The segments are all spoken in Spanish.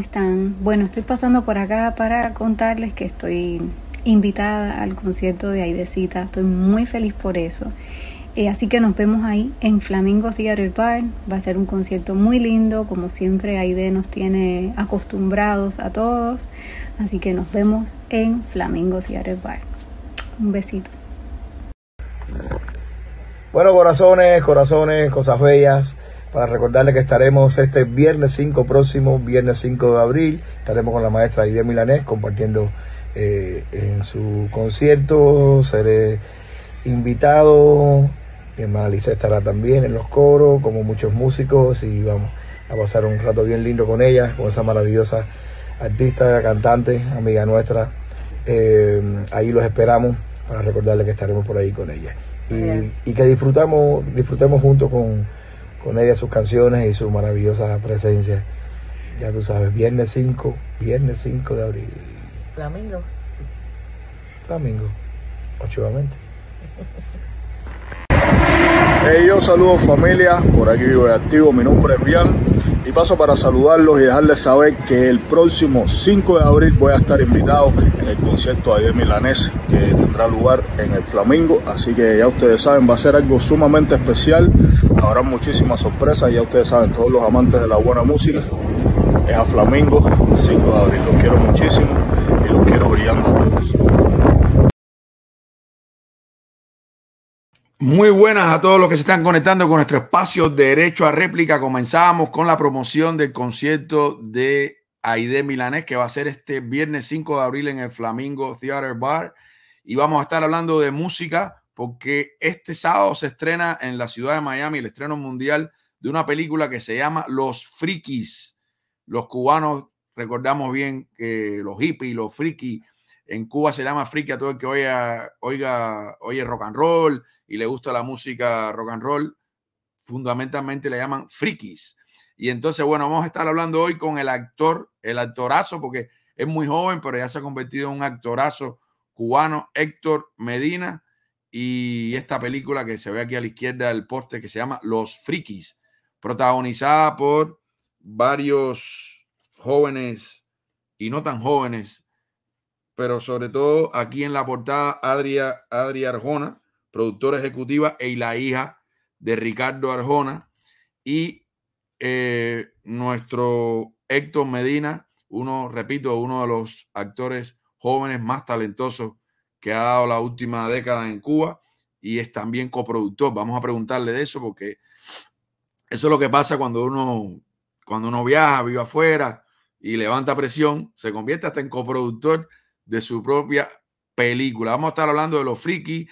están? Bueno, estoy pasando por acá para contarles que estoy invitada al concierto de Aidecita. Estoy muy feliz por eso. Eh, así que nos vemos ahí en Flamingo Theater Bar. Va a ser un concierto muy lindo, como siempre Aide nos tiene acostumbrados a todos. Así que nos vemos en Flamingo Theater Bar. Un besito. Bueno, corazones, corazones, cosas bellas para recordarle que estaremos este viernes 5 próximo, viernes 5 de abril, estaremos con la maestra Idea Milanés compartiendo eh, en su concierto, seré invitado, mi hermana estará también en los coros, como muchos músicos, y vamos a pasar un rato bien lindo con ella, con esa maravillosa artista, cantante, amiga nuestra. Eh, ahí los esperamos para recordarle que estaremos por ahí con ella. Y, y que disfrutamos, disfrutemos juntos con con ella sus canciones y su maravillosa presencia. Ya tú sabes, viernes 5, viernes 5 de abril. Flamingo. Flamingo, ochivamente Hey, yo saludos familia, por aquí vivo de activo, mi nombre es Bian y paso para saludarlos y dejarles saber que el próximo 5 de abril voy a estar invitado en el concierto de Milanés que tendrá lugar en el Flamingo, así que ya ustedes saben, va a ser algo sumamente especial, Habrá muchísimas sorpresas, ya ustedes saben, todos los amantes de la buena música. Es a Flamingo, 5 de abril. Los quiero muchísimo y los quiero brillando Muy buenas a todos los que se están conectando con nuestro espacio Derecho a Réplica. Comenzamos con la promoción del concierto de Aide Milanés, que va a ser este viernes 5 de abril en el Flamingo Theater Bar. Y vamos a estar hablando de música, porque este sábado se estrena en la ciudad de Miami el estreno mundial de una película que se llama Los Frikis. Los cubanos recordamos bien que los hippies, los frikis, en Cuba se llama friki a todo el que oiga, oiga, oye rock and roll y le gusta la música rock and roll, fundamentalmente le llaman frikis. Y entonces, bueno, vamos a estar hablando hoy con el actor, el actorazo, porque es muy joven, pero ya se ha convertido en un actorazo cubano, Héctor Medina, y esta película que se ve aquí a la izquierda del poste que se llama Los Frikis, protagonizada por varios jóvenes y no tan jóvenes, pero sobre todo aquí en la portada Adria, Arjona, productora ejecutiva y e la hija de Ricardo Arjona y eh, nuestro Héctor Medina, uno, repito, uno de los actores jóvenes más talentosos que ha dado la última década en Cuba y es también coproductor. Vamos a preguntarle de eso porque eso es lo que pasa cuando uno, cuando uno viaja, vive afuera y levanta presión, se convierte hasta en coproductor de su propia película. Vamos a estar hablando de los frikis,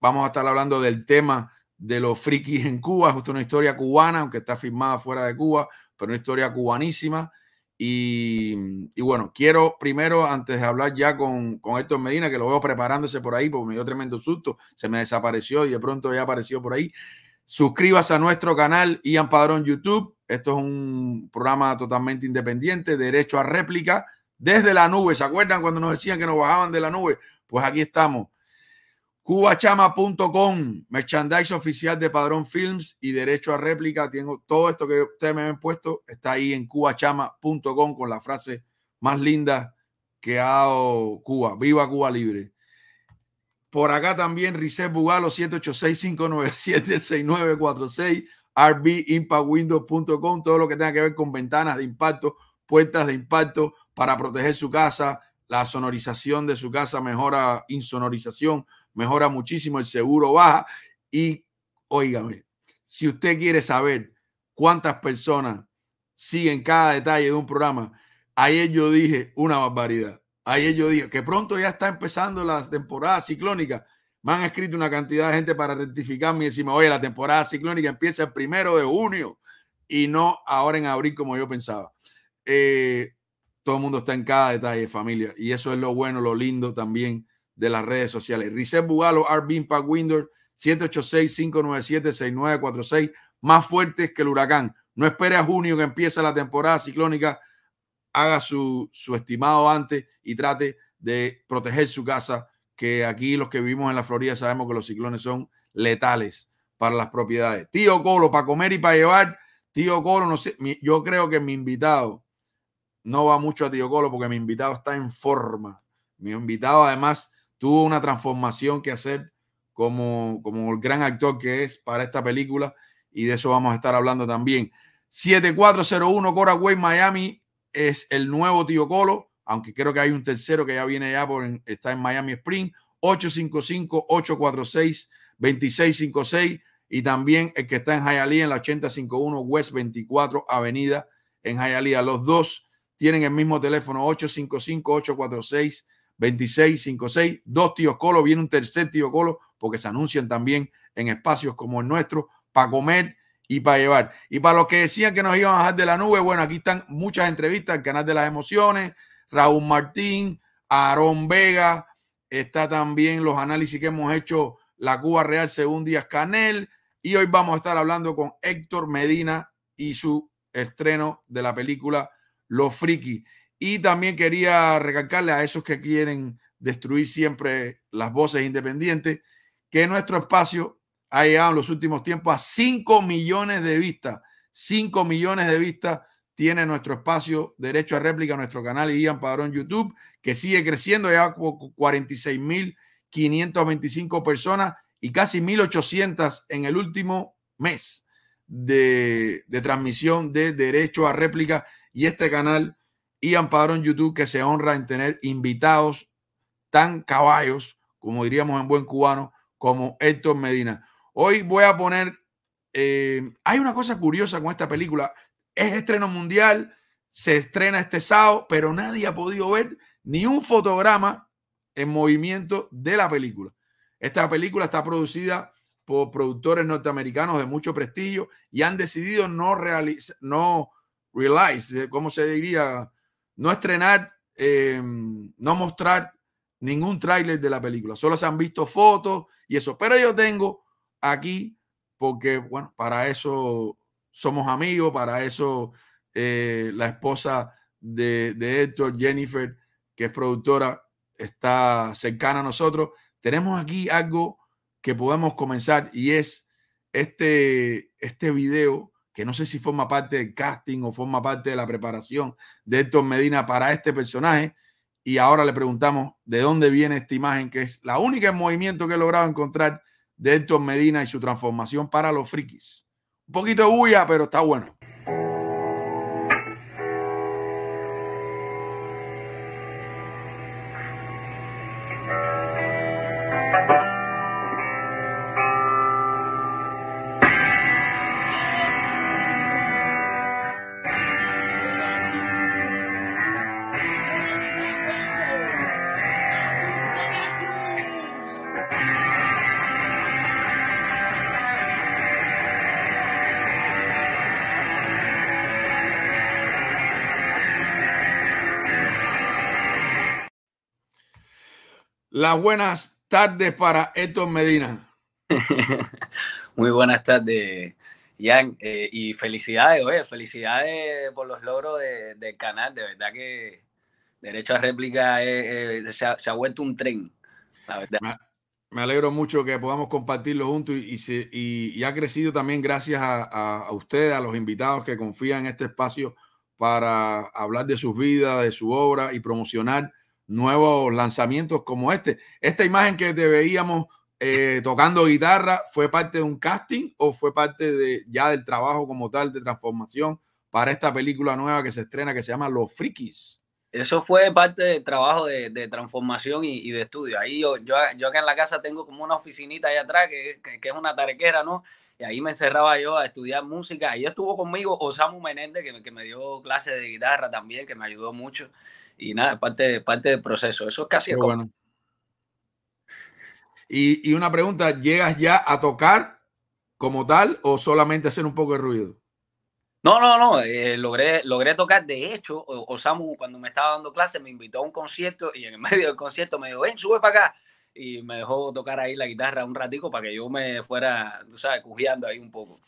vamos a estar hablando del tema de los frikis en Cuba, justo una historia cubana, aunque está filmada fuera de Cuba, pero una historia cubanísima. Mm, y, bueno, quiero primero, antes de hablar ya con, con Héctor Medina, que lo veo preparándose por ahí, porque me dio tremendo susto, se me desapareció y de pronto ya apareció por ahí. Suscríbase a nuestro canal Ian Padrón YouTube. Esto es un programa totalmente independiente, derecho a réplica, desde la nube. ¿Se acuerdan cuando nos decían que nos bajaban de la nube? Pues aquí estamos, cubachama.com, merchandise oficial de Padrón Films y derecho a réplica. Tengo todo esto que ustedes me han puesto, está ahí en cubachama.com con la frase más linda que ha dado Cuba. Viva Cuba Libre. Por acá también Rizet Bugalo 786-597-6946, rbimpactwindows.com, todo lo que tenga que ver con ventanas de impacto, puertas de impacto para proteger su casa, la sonorización de su casa, mejora insonorización, mejora muchísimo, el seguro baja. Y óigame, si usted quiere saber cuántas personas siguen cada detalle de un programa, ayer yo dije una barbaridad. Ayer yo dije que pronto ya está empezando la temporada ciclónica. Me han escrito una cantidad de gente para rectificarme y decirme, oye, la temporada ciclónica empieza el primero de junio y no ahora en abril como yo pensaba. Eh, todo el mundo está en cada detalle, familia. Y eso es lo bueno, lo lindo también de las redes sociales. Reset Bugalo, Arbin Pack Windows, 786-597-6946, más fuertes que el huracán. No espere a junio que empiece la temporada ciclónica, haga su, estimado antes y trate de proteger su casa, que aquí los que vivimos en la Florida sabemos que los ciclones son letales para las propiedades. Tío Colo, para comer y para llevar, tío Colo, no sé, yo creo que mi invitado no va mucho a tío Colo porque mi invitado está en forma. Mi invitado además tuvo una transformación que hacer como, como el gran actor que es para esta película y de eso vamos a estar hablando también. 7401 Coraway Miami es el nuevo tío Colo, aunque creo que hay un tercero que ya viene ya por está en Miami Spring, 855 846 2656 y también el que está en Hialeah en la 851 West 24 Avenida en Hialeah. Los dos tienen el mismo teléfono 855 846 2656, dos tíos Colo, viene un tercer tío Colo, porque se anuncian también en espacios como el nuestro para comer y para llevar. Y para los que decían que nos iban a bajar de la nube, bueno, aquí están muchas entrevistas El canal de las emociones, Raúl Martín, Aarón Vega, está también los análisis que hemos hecho la Cuba Real según Díaz Canel, y hoy vamos a estar hablando con Héctor Medina y su estreno de la película Los Friki. Y también quería recalcarle a esos que quieren destruir siempre las voces independientes que nuestro espacio ha llegado en los últimos tiempos a 5 millones de vistas. 5 millones de vistas tiene nuestro espacio Derecho a Réplica, nuestro canal en Padrón YouTube, que sigue creciendo ya con 46.525 personas y casi 1.800 en el último mes de, de transmisión de Derecho a Réplica y este canal y Amparo YouTube que se honra en tener invitados tan caballos, como diríamos en buen cubano, como Héctor Medina. Hoy voy a poner, eh, hay una cosa curiosa con esta película, es estreno mundial, se estrena este sábado, pero nadie ha podido ver ni un fotograma en movimiento de la película. Esta película está producida por productores norteamericanos de mucho prestigio y han decidido no realizar, no realize, ¿cómo se diría? no estrenar, eh, no mostrar ningún tráiler de la película. Solo se han visto fotos y eso. Pero yo tengo aquí, porque, bueno, para eso somos amigos, para eso eh, la esposa de, de Héctor, Jennifer, que es productora, está cercana a nosotros. Tenemos aquí algo que podemos comenzar y es este, este video que no sé si forma parte del casting o forma parte de la preparación de Héctor Medina para este personaje. Y ahora le preguntamos de dónde viene esta imagen, que es la única en movimiento que he logrado encontrar de Héctor Medina y su transformación para los frikis. Un poquito bulla, pero está bueno. buenas tardes para estos Medina. Muy buenas tardes, Jan. Eh, y felicidades, felicidades por los logros del canal. De verdad que Derecho a Réplica eh, eh, se, ha, vuelto un tren, Me, alegro mucho que podamos compartirlo juntos y, ha crecido también gracias a, a, a ustedes, a los invitados que confían en este espacio para hablar de sus vidas, de su obra y promocionar nuevos lanzamientos como este. Esta imagen que te veíamos eh, tocando guitarra, ¿fue parte de un casting o fue parte de, ya del trabajo como tal de transformación para esta película nueva que se estrena que se llama Los Frikis? Eso fue parte del trabajo de, transformación y, de estudio. Ahí yo, yo, yo, acá en la casa tengo como una oficinita ahí atrás que, es una tarequera, ¿no? y ahí me encerraba yo a estudiar música. Ahí estuvo conmigo Osamu Menéndez, que, que, me dio clases de guitarra también, que me ayudó mucho y nada, parte, parte del proceso. Eso es casi como Y, una pregunta, ¿llegas ya a tocar como tal o solamente hacer un poco de ruido? No, no, no, eh, logré, logré tocar. De hecho, Osamu cuando me estaba dando clase me invitó a un concierto y en medio del concierto me dijo, ven, sube para acá. Y me dejó tocar ahí la guitarra un ratico para que yo me fuera, tú sabes, cujeando ahí un poco.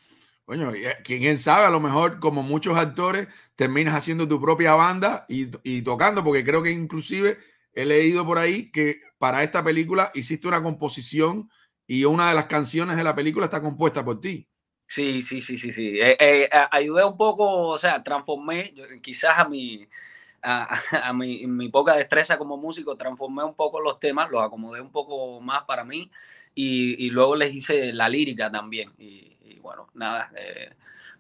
Coño, eh, quién sabe, a lo mejor como muchos actores terminas haciendo tu propia banda y, y tocando, porque creo que inclusive he leído por ahí que para esta película hiciste una composición y una de las canciones de la película está compuesta por ti. Sí, sí, sí, sí, sí. Eh, eh, ayudé un poco, o sea, transformé quizás a mi, a, mi, mi, poca destreza como músico, transformé un poco los temas, los acomodé un poco más para mí y, y luego les hice la lírica también. Y, bueno, nada, eh,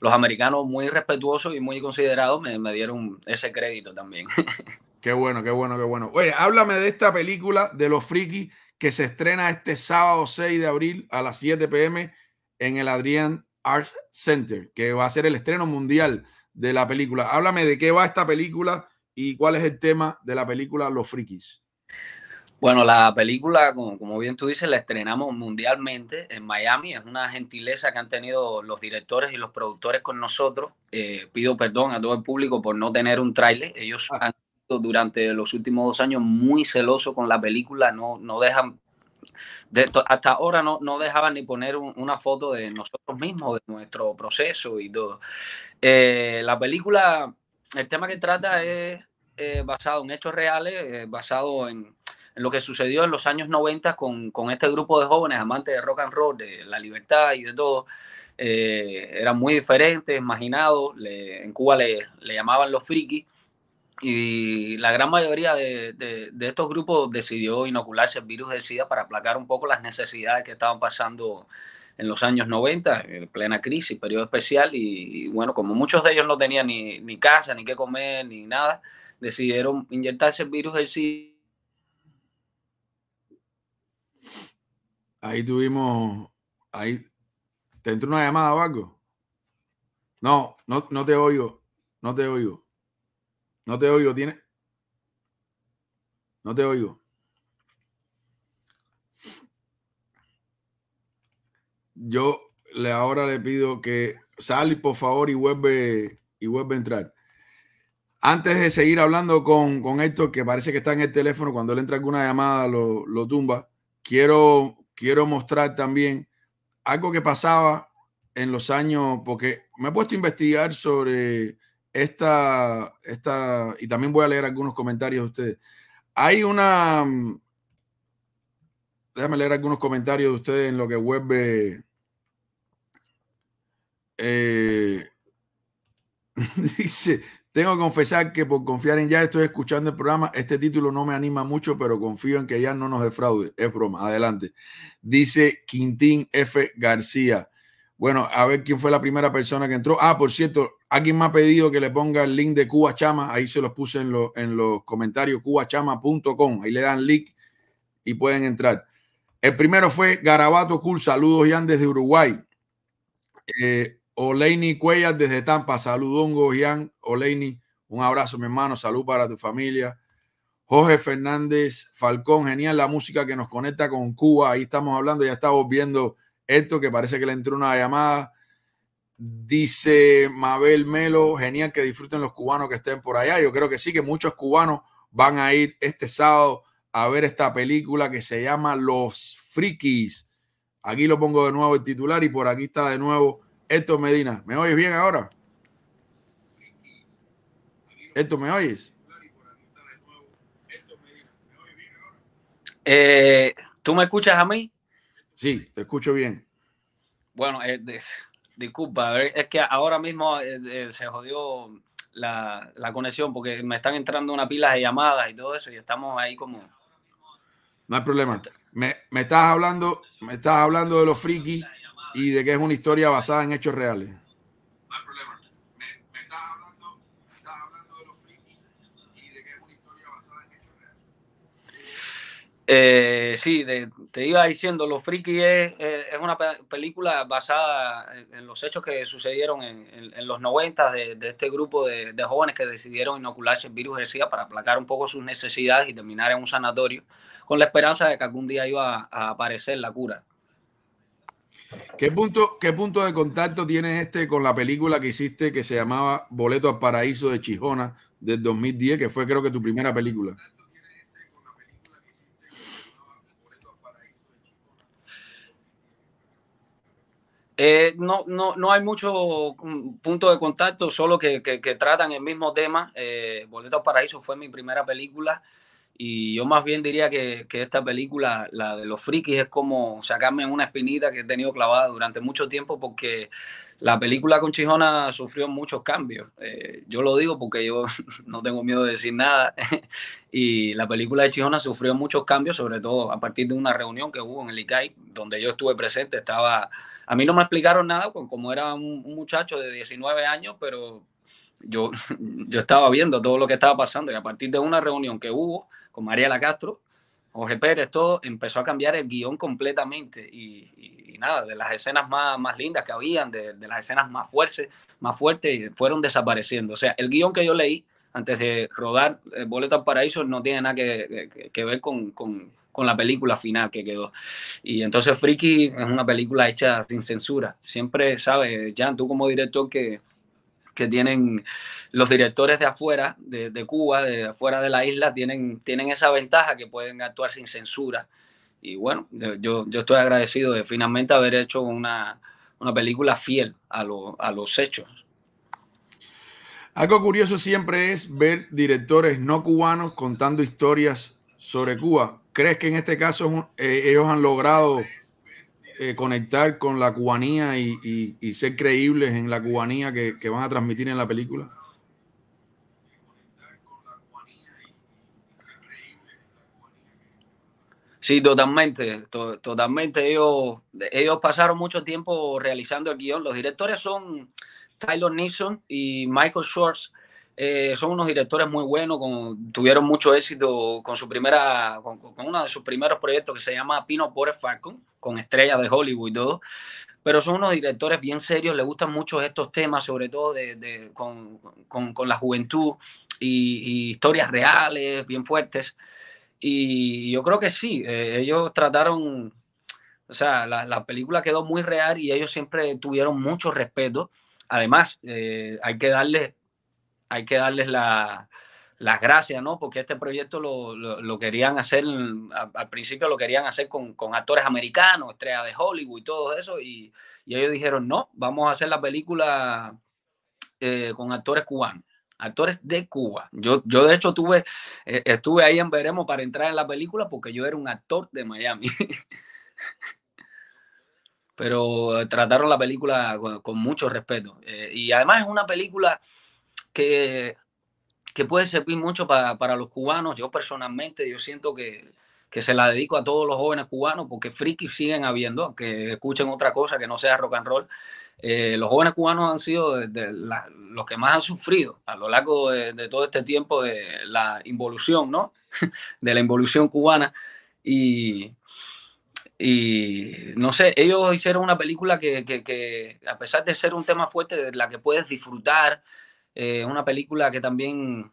los americanos muy respetuosos y muy considerados me, dieron ese crédito también. Qué bueno, qué bueno, qué bueno. Oye, háblame de esta película de los frikis que se estrena este sábado 6 de abril a las 7 pm en el Adrian Art Center, que va a ser el estreno mundial de la película. Háblame de qué va esta película y cuál es el tema de la película Los Frikis. Bueno, la película, como, bien tú dices, la estrenamos mundialmente en Miami. Es una gentileza que han tenido los directores y los productores con nosotros. Eh, pido perdón a todo el público por no tener un tráiler. Ellos ah. han sido durante los últimos dos años muy celosos con la película. No, dejan, hasta ahora no, dejaban ni poner una foto de nosotros mismos, de nuestro proceso y todo. Eh, la película, el tema que trata es eh, basado en hechos reales, basado en lo que sucedió en los años 90 con, con este grupo de jóvenes amantes de rock and roll, de la libertad y de todo, eh, eran muy diferentes, imaginados, en Cuba le, le llamaban los frikis, y la gran mayoría de, de, estos grupos decidió inocularse el virus del SIDA para aplacar un poco las necesidades que estaban pasando en los años 90, en plena crisis, periodo especial, y, y bueno, como muchos de ellos no tenían ni, ni casa, ni qué comer, ni nada, decidieron inyectarse el virus del SIDA Ahí tuvimos. Ahí. ¿Te entró una llamada o No, no, no te oigo. No te oigo. No te oigo. Tiene. No te oigo. Yo le, ahora le pido que sal por favor y vuelve y vuelve a entrar. Antes de seguir hablando con, con Héctor, que parece que está en el teléfono, cuando le entra alguna llamada lo, lo tumba, quiero quiero mostrar también algo que pasaba en los años, porque me he puesto a investigar sobre esta, esta, y también voy a leer algunos comentarios de ustedes. Hay una, déjame leer algunos comentarios de ustedes en lo que web eh, dice, tengo que confesar que por confiar en ya estoy escuchando el programa. Este título no me anima mucho, pero confío en que ya no nos defraude. Es broma. Adelante. Dice Quintín F. García. Bueno, a ver quién fue la primera persona que entró. Ah, por cierto, alguien me ha pedido que le ponga el link de Cuba Chama. Ahí se los puse en, en los comentarios, cubachama.com. Ahí le dan link y pueden entrar. El primero fue Garabato Cool. Saludos, ya desde Uruguay. Eh, Oleini Cuellas desde Tampa. Saludongo, Gian. Oleini, un abrazo, mi hermano. Salud para tu familia. Jorge Fernández Falcón, genial la música que nos conecta con Cuba. Ahí estamos hablando, ya estamos viendo esto, que parece que le entró una llamada. Dice Mabel Melo, genial que disfruten los cubanos que estén por allá. Yo creo que sí, que muchos cubanos van a ir este sábado a ver esta película que se llama Los Frikis. Aquí lo pongo de nuevo el titular y por aquí está de nuevo esto Medina, ¿me oyes bien ahora? ¿Esto ¿me oyes? Eh, ¿Tú me escuchas a mí? Sí, te escucho bien. Bueno, eh, disculpa, es que ahora mismo eh, se jodió la, conexión porque me están entrando una pila de llamadas y todo eso y estamos ahí como... No hay problema. Me, me estás hablando, me estás hablando de los frikis y de que es una historia basada en hechos reales. No hay problema. Me, estás hablando, de los frikis y de qué es una historia basada en hechos reales. Eh, sí, te iba diciendo, Los friki es, eh, es, una película basada en, los hechos que sucedieron en, en, los 90 de, de este grupo de, de, jóvenes que decidieron inocularse el virus de para aplacar un poco sus necesidades y terminar en un sanatorio con la esperanza de que algún día iba a aparecer la cura. ¿Qué punto, ¿Qué punto de contacto tiene este con la película que hiciste que se llamaba Boleto al Paraíso de Chijona del 2010, que fue creo que tu primera película? Eh, no, no, no hay mucho mm, punto de contacto, solo que, tratan el mismo tema. Eh, Boleto al Paraíso fue mi primera película. Y yo más bien diría que, que, esta película, la de los frikis, es como sacarme una espinita que he tenido clavada durante mucho tiempo porque la película con Chijona sufrió muchos cambios. Eh, yo lo digo porque yo no tengo miedo de decir nada. y la película de Chijona sufrió muchos cambios, sobre todo a partir de una reunión que hubo en el ICAI, donde yo estuve presente. Estaba, a mí no me explicaron nada, pues, como era un, muchacho de 19 años, pero yo, yo estaba viendo todo lo que estaba pasando y a partir de una reunión que hubo, con La Castro, Jorge Pérez, todo, empezó a cambiar el guión completamente y, nada, de las escenas más, lindas que habían, de, las escenas más fuertes, más fuertes, fueron desapareciendo. O sea, el guión que yo leí antes de rodar eh, Boleta al Paraíso no tiene nada que, ver con, con, la película final que quedó. Y entonces Friki es una película hecha sin censura. Siempre, ¿sabes? Jan, tú como director que que tienen los directores de afuera, de, Cuba, de afuera de la isla, tienen, tienen esa ventaja que pueden actuar sin censura. Y bueno, yo, yo estoy agradecido de finalmente haber hecho una, película fiel a, a los hechos. Algo curioso siempre es ver directores no cubanos contando historias sobre Cuba. ¿Crees que en este caso eh, ellos han logrado eh, conectar con la cubanía y, ser creíbles en la cubanía que, van a transmitir en la película? Sí, totalmente, totalmente. Ellos, ellos pasaron mucho tiempo realizando el guión. Los directores son Tyler Nixon y Michael Schwartz, eh, son unos directores muy buenos, tuvieron mucho éxito con su primera, con, uno de sus primeros proyectos que se llama Pino por Falcon, con estrellas de Hollywood y todo. Pero son unos directores bien serios, le gustan mucho estos temas, sobre todo de, con, con, la juventud y, historias reales, bien fuertes. Y yo creo que sí, eh, ellos trataron, o sea, la, la película quedó muy real y ellos siempre tuvieron mucho respeto. Además, eh, hay que darles hay que darles la, las gracias, ¿no? Porque este proyecto lo, querían hacer, al, principio lo querían hacer con, actores americanos, estrellas de Hollywood y todo eso, y, ellos dijeron, no, vamos a hacer la película eh, con actores cubanos, actores de Cuba. Yo, yo de hecho tuve, eh, estuve ahí en Veremos para entrar en la película porque yo era un actor de Miami. Pero trataron la película con, mucho respeto. Eh, y además es una película que, puede servir mucho para, para, los cubanos. Yo personalmente, yo siento que, se la dedico a todos los jóvenes cubanos porque frikis siguen habiendo, que escuchen otra cosa que no sea rock and roll. Eh, los jóvenes cubanos han sido los que más han sufrido a lo largo de, todo este tiempo de la involución, ¿no? de la involución cubana. Y, y no sé, ellos hicieron una película que, que, a pesar de ser un tema fuerte, de la que puedes disfrutar, eh, una película que también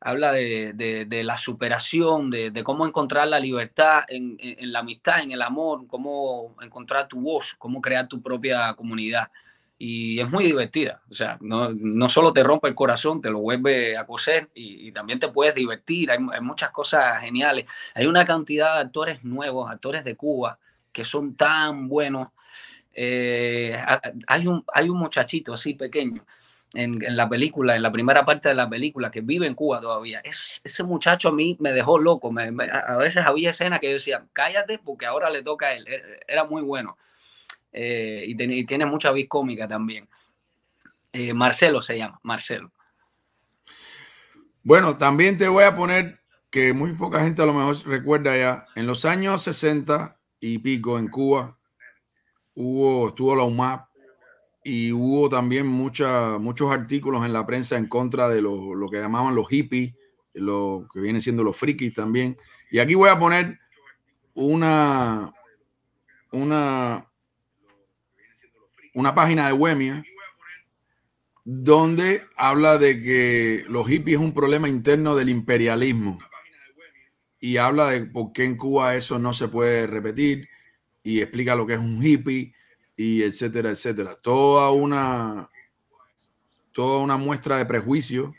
habla de, la superación, de, cómo encontrar la libertad en, la amistad, en el amor, cómo encontrar tu voz, cómo crear tu propia comunidad. Y es muy divertida, o sea, no, solo te rompe el corazón, te lo vuelve a coser y, también te puedes divertir, hay, muchas cosas geniales. Hay una cantidad de actores nuevos, actores de Cuba, que son tan buenos, eh, hay un muchachito así pequeño en, la película, en la primera parte de la película, que vive en Cuba todavía. ese muchacho a mí me dejó loco. a veces había escenas que yo decía, cállate porque ahora le toca a él. E, e, era muy bueno. Eh, y, tiene mucha vis cómica también. Eh, Marcelo se llama, Marcelo. Bueno, también te voy a poner que muy poca gente a lo mejor recuerda ya, en los años 60 y pico en Cuba hubo, estuvo la UMAP, y hubo también muchos artículos en la prensa en contra de lo, que llamaban los hippies, lo que vienen siendo los frikis también. Y aquí voy a poner una, una, una página de Wemia donde habla de que los hippies es un problema interno del imperialismo y habla de por qué en Cuba eso no se puede repetir y explica lo que es un hippie y etcétera, etcétera. Toda una, toda una muestra de prejuicio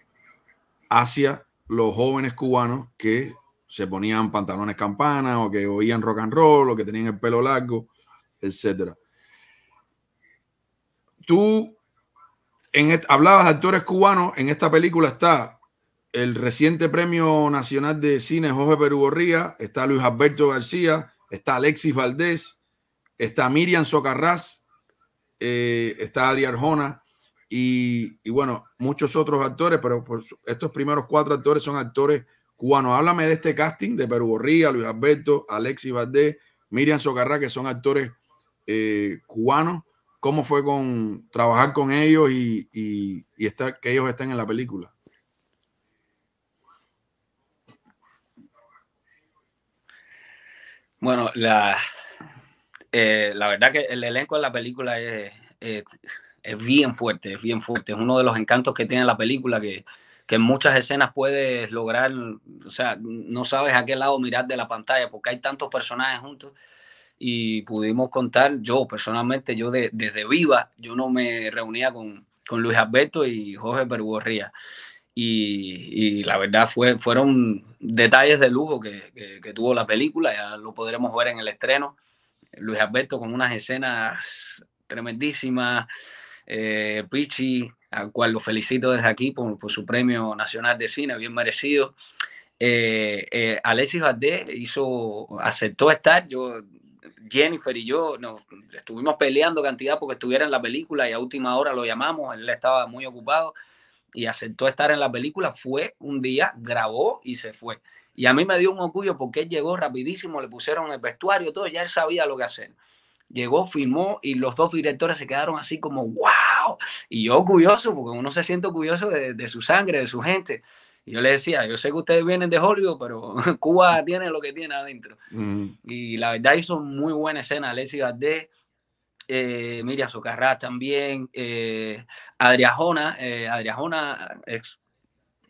hacia los jóvenes cubanos que se ponían pantalones campana o que oían rock and roll o que tenían el pelo largo, etcétera. Tú en, hablabas de actores cubanos, en esta película está el reciente Premio Nacional de Cine Jorge Perugorría, está Luis Alberto García, está Alexis Valdés, está Miriam Socarrás, eh, está Adri Arjona y, bueno, muchos otros actores, pero estos primeros cuatro actores son actores cubanos. Háblame de este casting de Perú Borría, Luis Alberto, Alexi Valdés, Miriam Socarrás, que son actores eh, cubanos. ¿Cómo fue con trabajar con ellos y, y estar, que ellos estén en la película? Bueno, la, eh, la verdad que el elenco de la película es, es, bien fuerte, es bien fuerte. Es uno de los encantos que tiene la película que, que en muchas escenas puedes lograr, o sea, no sabes a qué lado mirar de la pantalla porque hay tantos personajes juntos y pudimos contar, yo personalmente, yo desde viva, yo no me reunía con, con Luis Alberto y Jorge Perugorría Y, y, la verdad fue, fueron detalles de lujo que, que, tuvo la película, ya lo podremos ver en el estreno. Luis Alberto con unas escenas tremendísimas, eh, Pichi, al cual lo felicito desde aquí por, su premio nacional de cine, bien merecido. Eh, eh, Alexis Valdés hizo, aceptó estar, yo, Jennifer y yo estuvimos peleando cantidad porque estuviera en la película y a última hora lo llamamos, él estaba muy ocupado y aceptó estar en la película, fue un día, grabó y se fue. Y a mí me dio un orgullo porque él llegó rapidísimo, le pusieron el vestuario, todo, ya él sabía lo que hacer. Llegó, firmó y los dos directores se quedaron así como, wow. Y yo orgulloso, porque uno se siente orgulloso de, su sangre, de su gente. Y yo le decía, yo sé que ustedes vienen de Hollywood, pero Cuba tiene lo que tiene adentro. Mm. Y la verdad hizo muy buena escena Alexis Valdés, eh, Miriam Socarrás también, eh, Adriajona, eh, Adriajona, ex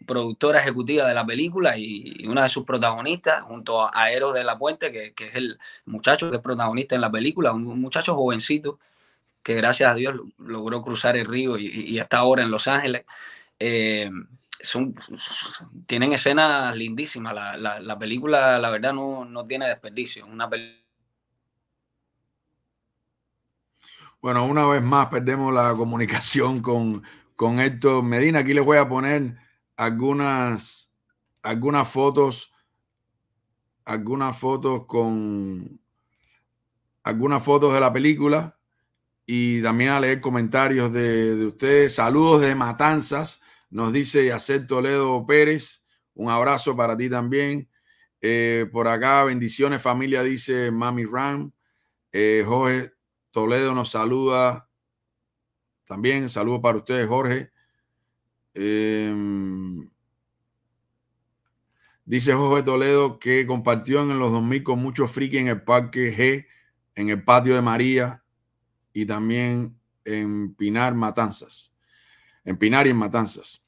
productora ejecutiva de la película y, una de sus protagonistas, junto a, Eros de la Puente, que, es el muchacho que es protagonista en la película, un, muchacho jovencito que gracias a Dios logró cruzar el río y, y está ahora en Los Ángeles. Eh, tienen escenas lindísimas. La, película, la verdad, no, tiene desperdicio. Una Bueno, una vez más perdemos la comunicación con, con Héctor Medina. Aquí les voy a poner algunas, algunas fotos, algunas fotos con algunas fotos de la película y también a leer comentarios de, de ustedes. Saludos de Matanzas, nos dice Yacet Toledo Pérez. Un abrazo para ti también. Eh, por acá, bendiciones familia, dice Mami Ram. Eh, Jorge Toledo nos saluda también. Saludos para ustedes, Jorge. Em, dice Jorge Toledo que compartió en los 2000 con muchos friki en el Parque G, en el Patio de María y también en Pinar Matanzas. En Pinar y en Matanzas.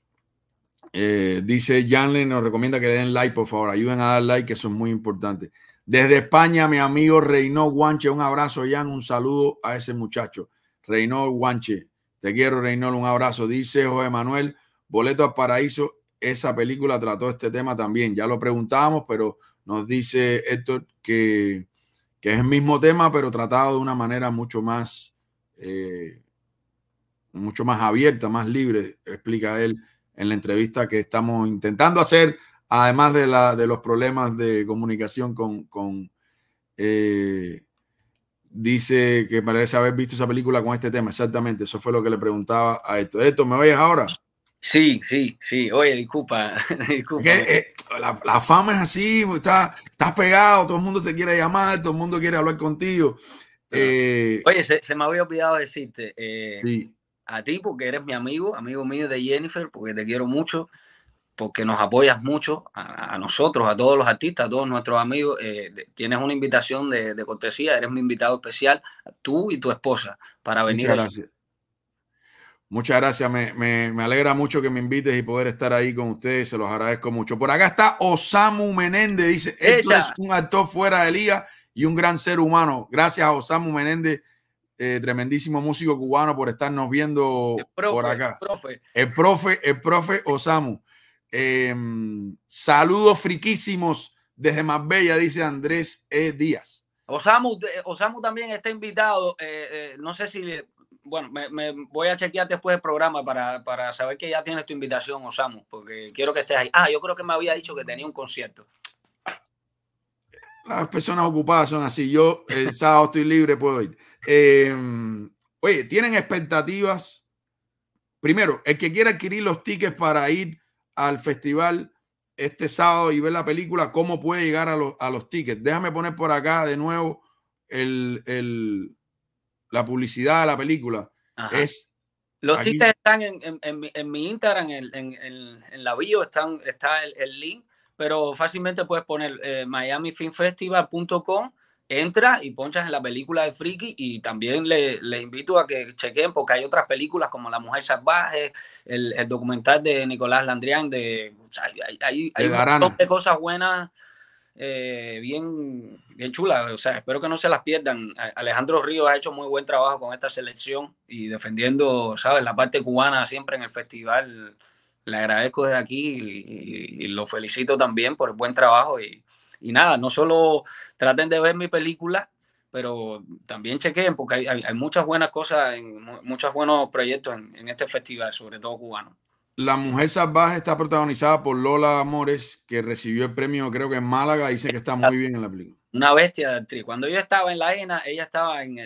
Eh, dice Janle, nos recomienda que le den like, por favor. Ayuden a dar like, que eso es muy importante. Desde España, mi amigo Reino Guanche. Un abrazo, Jan. Un saludo a ese muchacho. Reino Guanche. Te quiero, Reynol Un abrazo. Dice José Manuel. Boleto al Paraíso, esa película trató este tema también. Ya lo preguntábamos, pero nos dice Héctor que, es el mismo tema, pero tratado de una manera mucho más, eh, mucho más abierta, más libre, explica él en la entrevista que estamos intentando hacer, además de, los problemas de comunicación con... Eh, dice que parece haber visto esa película con este tema. Exactamente, eso fue lo que le preguntaba a Héctor. Héctor, ¿me oyes ahora? Sí, sí, sí. Oye, disculpa. disculpa. Eh, la, fama es así, pues, estás pegado, todo el mundo te quiere llamar, todo el mundo quiere hablar contigo. Eh, Oye, se, me había olvidado decirte. Eh, a ti, porque eres mi amigo, amigo mío de Jennifer, porque te quiero mucho, porque nos apoyas mucho, a, nosotros, a todos los artistas, a todos nuestros amigos. tienes una invitación de, cortesía, eres mi invitado especial, tú y tu esposa, para venir a Muchas gracias, me, alegra mucho que me invites y poder estar ahí con ustedes, se los agradezco mucho. Por acá está Osamu Menéndez, dice, esto es un actor fuera de liga y un gran ser humano. Gracias a Osamu Menéndez, eh, tremendísimo músico cubano, por estarnos viendo por acá. El profe. el profe, Osamu. Em, saludos friquísimos desde Marbella, dice Andrés E. Díaz. Osamu, eh, Osamu también está invitado, eh, no sé si bueno, me, voy a chequear después del programa para, saber que ya tienes tu invitación, Osamu, porque quiero que estés ahí. Ah, yo creo que me había dicho que tenía un concierto. Las personas ocupadas son así. Yo el sábado estoy libre, puedo ir. Eh, oye, ¿tienen expectativas? Primero, el que quiera adquirir los tickets para ir al festival este sábado y ver la película, ¿cómo puede llegar a los, tickets? Déjame poner por acá de nuevo el la publicidad de la película. Es los títulos chistes están en, en, en mi Instagram, en, la bio están, está el, link, pero fácilmente puedes poner eh, miamifilmfestival.com, entra y ponchas en la película de Friki y también le, invito a que chequen porque hay otras películas como La Mujer Salvaje, el, el documental de Nicolás Landrián, de, hay, hay, hay un montón de cosas buenas eh, bien, bien chula. O sea, espero que no se las pierdan. Alejandro Río ha hecho muy buen trabajo con esta selección y defendiendo, ¿sabes? La parte cubana siempre en el festival. Le agradezco desde aquí y, lo felicito también por el buen trabajo. Y, y, nada, no solo traten de ver mi película, pero también chequen porque hay, muchas buenas cosas, en, muchos buenos proyectos en, en este festival, sobre todo cubano. La Mujer Salvaje está protagonizada por Lola Amores, que recibió el premio, creo que en Málaga. Dice que está muy bien en la película. Una bestia de actriz. Cuando yo estaba en La ENA, ella estaba en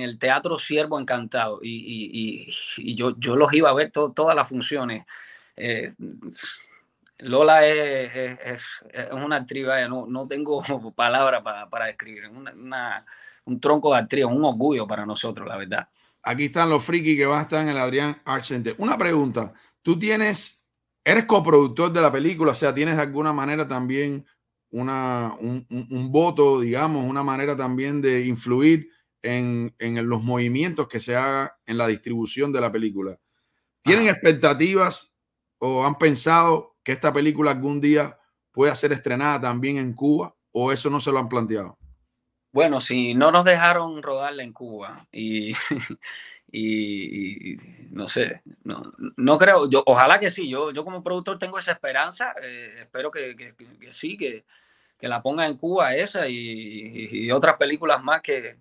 el, Teatro Siervo Encantado. Y, yo, los iba a ver todas las funciones. Eh, Lola es, una actriz, no, no tengo palabras para, describir. un tronco de actriz, un orgullo para nosotros, la verdad. Aquí están los frikis que van a estar en el Adrián Arts Una pregunta. Tú tienes, eres coproductor de la película, o sea, tienes de alguna manera también una, un, voto, digamos, una manera también de influir en, en, los movimientos que se haga en la distribución de la película. ¿Tienen ah. expectativas o han pensado que esta película algún día pueda ser estrenada también en Cuba o eso no se lo han planteado? Bueno, si no nos dejaron rodarla en Cuba y, no sé, no, no, creo, yo, ojalá que sí, yo, yo como productor tengo esa esperanza, eh, espero que, sí, que, la ponga en Cuba esa y, otras películas más que,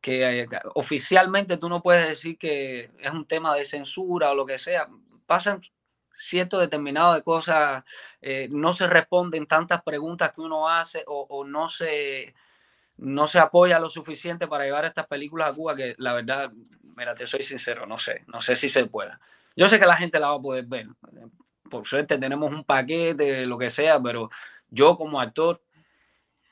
que eh, oficialmente tú no puedes decir que es un tema de censura o lo que sea. Pasan cierto determinado de cosas, eh, no se responden tantas preguntas que uno hace o no se no se apoya lo suficiente para llevar estas películas a Cuba, que la verdad, mira, te soy sincero, no sé, no sé si se pueda. Yo sé que la gente la va a poder ver. Por suerte tenemos un paquete, lo que sea, pero yo como actor,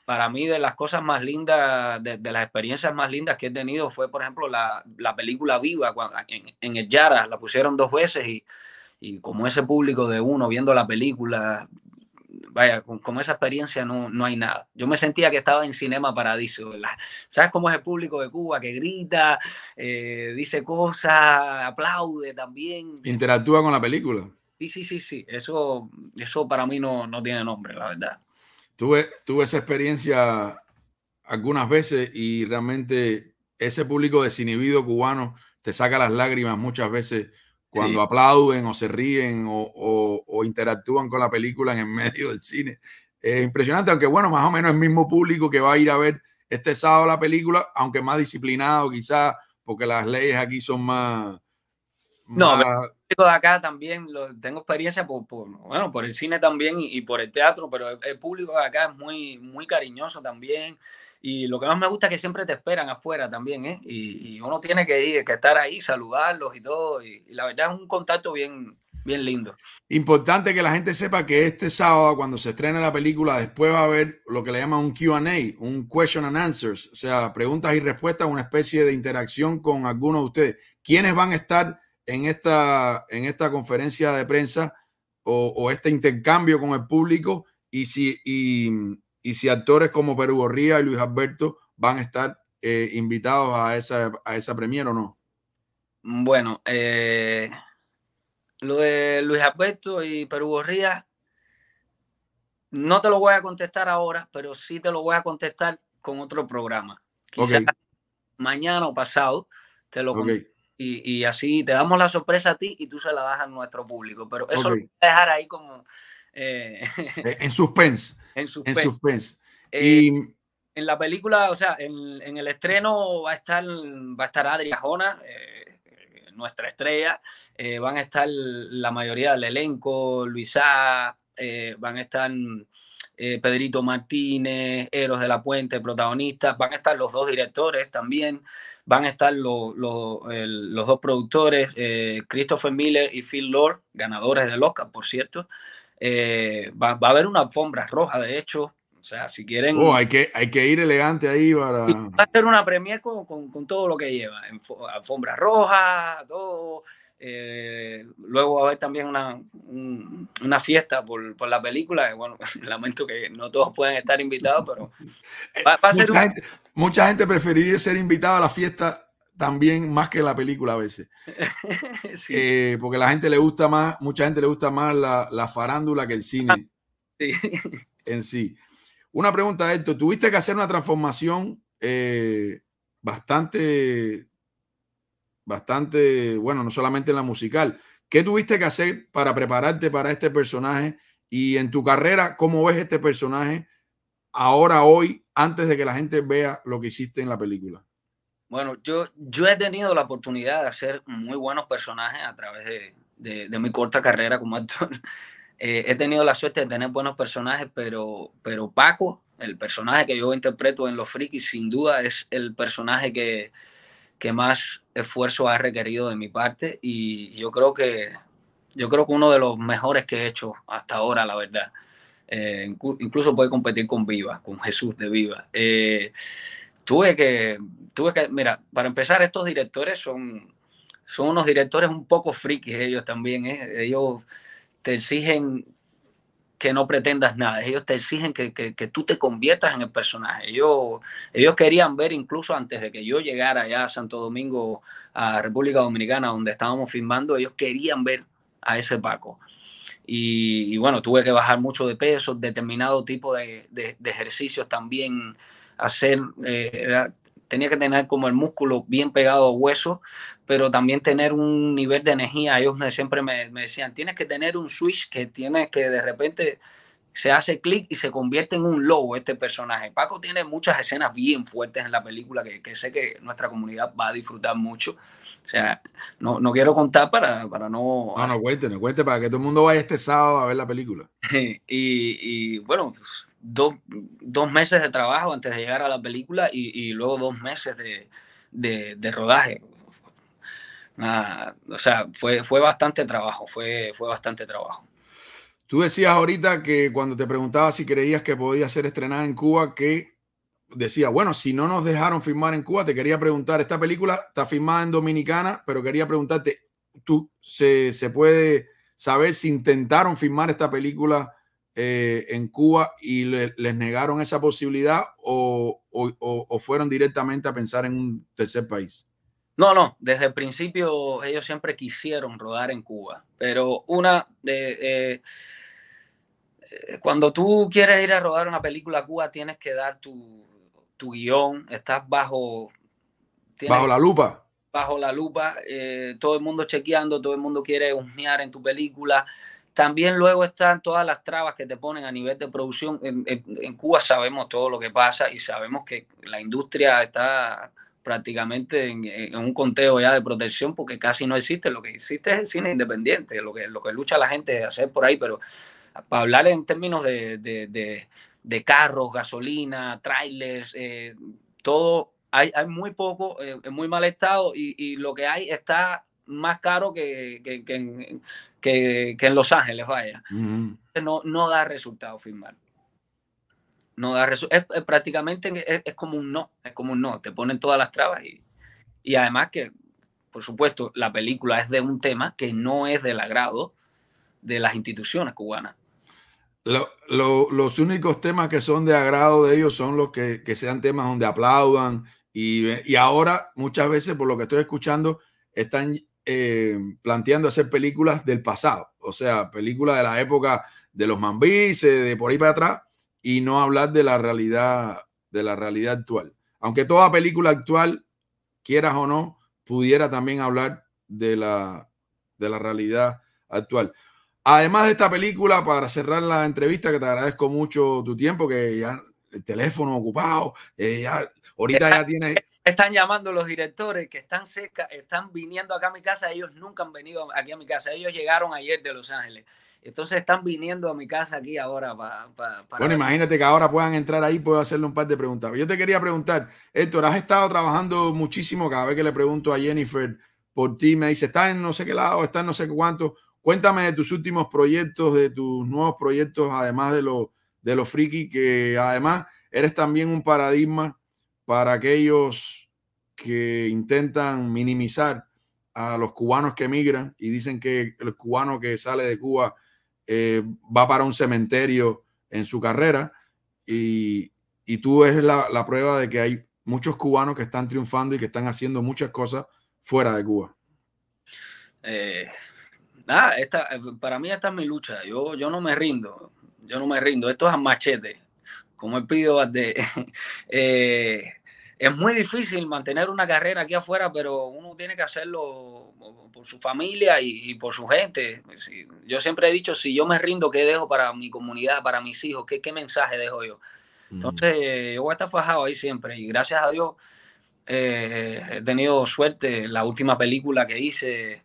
para mí de las cosas más lindas, de, las experiencias más lindas que he tenido fue, por ejemplo, la, película Viva en, el Yara, la pusieron dos veces y, y como ese público de uno viendo la película, vaya, con, esa experiencia no, hay nada. Yo me sentía que estaba en Cinema Paradiso, ¿Sabes cómo es el público de Cuba? Que grita, eh, dice cosas, aplaude también. Interactúa con la película. Sí, sí, sí, sí. Eso, eso para mí no, no tiene nombre, la verdad. Tuve, tuve esa experiencia algunas veces y realmente ese público desinhibido cubano te saca las lágrimas muchas veces cuando aplauden o se ríen o, interactúan con la película en el medio del cine. Es impresionante, aunque bueno, más o menos el mismo público que va a ir a ver este sábado la película, aunque más disciplinado quizás, porque las leyes aquí son más... No, público de acá también lo, tengo experiencia por, por, bueno, por el cine también y, por el teatro, pero el, el público de acá es muy, muy cariñoso también. Y lo que más me gusta es que siempre te esperan afuera también, ¿eh? Y, uno tiene que ir, que estar ahí, saludarlos y todo. Y, la verdad es un contacto bien, bien lindo. Importante que la gente sepa que este sábado, cuando se estrene la película, después va a haber lo que le llaman un QA, un question and answers, o sea, preguntas y respuestas, una especie de interacción con alguno de ustedes. ¿Quiénes van a estar en esta, en esta conferencia de prensa o, o este intercambio con el público? Y si, y si actores como Perú Gorría y Luis Alberto van a estar eh, invitados a esa, a esa premiere o no. Bueno, eh, lo de Luis Alberto y Perú Gorría, no te lo voy a contestar ahora, pero sí te lo voy a contestar con otro programa. Quizás mañana o pasado te lo okay. y, así te damos la sorpresa a ti y tú se la das a nuestro público. Pero eso lo voy a dejar ahí como... Eh, en suspense. En suspense. En eh, y... En la película, o sea, en, en, el estreno va a estar, va a estar eh, nuestra estrella. Eh, van a estar la mayoría del elenco, Luisa, van a estar Pedrito Martínez, Eros de la Puente, protagonistas. Van a estar los dos directores también. Van a estar los dos productores, Christopher Miller y Phil Lord, ganadores del Oscar, por cierto. Eh, va, a haber una alfombra roja, de hecho. O sea, si quieren. Oh, hay que, hay que ir elegante ahí para. Va a hacer una premiere con, todo lo que lleva: alfombra roja, todo. Eh, luego va a haber también una, fiesta por, por, la película. Bueno, lamento que no todos puedan estar invitados, pero mucha, mucha gente preferiría ser invitada a la fiesta también más que la película a veces. Eh, porque la gente le gusta más, mucha gente le gusta más la, farándula que el cine ah, en sí. Una pregunta, de esto, tuviste que hacer una transformación eh, bastante, bastante, bueno, no solamente en la musical. ¿Qué tuviste que hacer para prepararte para este personaje? Y en tu carrera, ¿cómo ves este personaje ahora, hoy, antes de que la gente vea lo que hiciste en la película? Bueno, yo, yo he tenido la oportunidad de hacer muy buenos personajes a través de, mi corta carrera como actor. Eh, he tenido la suerte de tener buenos personajes, pero, pero Paco, el personaje que yo interpreto en Los Frikis, sin duda es el personaje que, más esfuerzo ha requerido de mi parte y yo creo que, yo creo que uno de los mejores que he hecho hasta ahora, la verdad. Eh, incluso puede competir con Viva, con Jesús de Viva. Eh, tuve que, tuve que, mira, para empezar, estos directores son, son unos directores un poco frikis ellos también, ¿eh? ellos te exigen que no pretendas nada, ellos te exigen que, que, que, tú te conviertas en el personaje. Ellos, ellos querían ver incluso antes de que yo llegara allá a Santo Domingo, a República Dominicana, donde estábamos filmando, ellos querían ver a ese Paco. Y, bueno, tuve que bajar mucho de peso, determinado tipo de, de, de ejercicios también hacer, eh, tenía que tener como el músculo bien pegado a hueso, pero también tener un nivel de energía. Ellos me, siempre me, decían, tienes que tener un switch que tiene que de repente se hace clic y se convierte en un lobo este personaje. Paco tiene muchas escenas bien fuertes en la película que, sé que nuestra comunidad va a disfrutar mucho. O sea, no, no quiero contar para, para no... No, no, cuente, no cuente para que todo el mundo vaya este sábado a ver la película. y, y bueno, pues, dos, meses de trabajo antes de llegar a la película y, luego dos meses de, rodaje. Ah, o sea, fue, fue bastante trabajo, fue, fue bastante trabajo. Tú decías ahorita que cuando te preguntaba si creías que podía ser estrenada en Cuba, que decía, bueno, si no nos dejaron filmar en Cuba, te quería preguntar, esta película está filmada en Dominicana, pero quería preguntarte, ¿tú se, se puede saber si intentaron filmar esta película eh, en Cuba y les negaron esa posibilidad o, fueron directamente a pensar en un tercer país? No, no, desde el principio ellos siempre quisieron rodar en Cuba, pero una de... Eh, eh, cuando tú quieres ir a rodar una película a Cuba, tienes que dar tu, guión, estás bajo... bajo la lupa. Bajo la lupa, todo el mundo chequeando, todo el mundo quiere husmear en tu película. También luego están todas las trabas que te ponen a nivel de producción. En, Cuba sabemos todo lo que pasa y sabemos que la industria está prácticamente en, un conteo ya de protección porque casi no existe. Lo que existe es el cine independiente, lo que, lo que lucha la gente de hacer por ahí, pero para hablar en términos de, de, carros, gasolina, trailers, eh, todo, hay, hay, muy poco, es eh, muy mal estado y, lo que hay está más caro que, que en, que, en Los Ángeles, vaya. no, no da resultado firmar. No da es, prácticamente es, como un no, es como un no, te ponen todas las trabas y, además que, por supuesto, la película es de un tema que no es del agrado de las instituciones cubanas. los únicos temas que son de agrado de ellos son los que, sean temas donde aplaudan y, y, ahora muchas veces por lo que estoy escuchando están eh, planteando hacer películas del pasado, o sea, películas de la época de los mambis, de por ahí para atrás, y no hablar de la realidad, de la realidad actual. Aunque toda película actual, quieras o no, pudiera también hablar de la, de la realidad actual. Además de esta película, para cerrar la entrevista, que te agradezco mucho tu tiempo, que ya el teléfono ocupado, eh, ya, ahorita ya tienes, están llamando los directores que están cerca, están viniendo acá a mi casa. Ellos nunca han venido aquí a mi casa. Ellos llegaron ayer de Los Ángeles. Entonces están viniendo a mi casa aquí ahora para... bueno, imagínate que ahora puedan entrar ahí, puedo hacerle un par de preguntas. Yo te quería preguntar, Héctor, has estado trabajando muchísimo, cada vez que le pregunto a Jennifer por ti, me dice, está en no sé qué lado, está en no sé cuánto. Cuéntame de tus últimos proyectos, de tus nuevos proyectos, además de los de los friki, que además eres también un paradigma para aquellos que intentan minimizar a los cubanos que emigran y dicen que el cubano que sale de Cuba eh, va para un cementerio en su carrera y, tú eres la, prueba de que hay muchos cubanos que están triunfando y que están haciendo muchas cosas fuera de Cuba. Eh, eh, para mí esta es mi lucha. Yo, yo no me rindo. Yo no me rindo. Esto es a machete como el pido eh, es muy difícil mantener una carrera aquí afuera, pero uno tiene que hacerlo por su familia y, por su gente. yo siempre he dicho, si yo me rindo, ¿qué dejo para mi comunidad, para mis hijos? ¿Qué, mensaje dejo yo? Mm. Entonces, yo voy a estar fajado ahí siempre y gracias a Dios eh, he tenido suerte. La última película que hice